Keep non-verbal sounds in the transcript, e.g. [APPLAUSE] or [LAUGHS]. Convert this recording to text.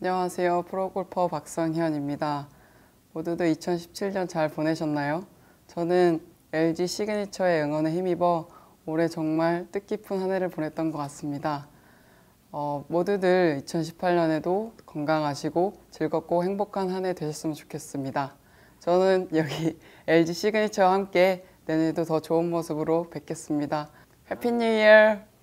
안녕하세요. 프로골퍼 박성현입니다 모두들 2017년 잘 보내셨나요? 저는 LG 시그니처의 응원에 힘입어 올해 정말 뜻깊은 한 해를 보냈던 것 같습니다. 어, 모두들 2018년에도 건강하시고 즐겁고 행복한 한 해 되셨으면 좋겠습니다. 저는 여기 LG [LAUGHS] 시그니처와 함께 내년에도 더 좋은 모습으로 뵙겠습니다. 해피 뉴 이어!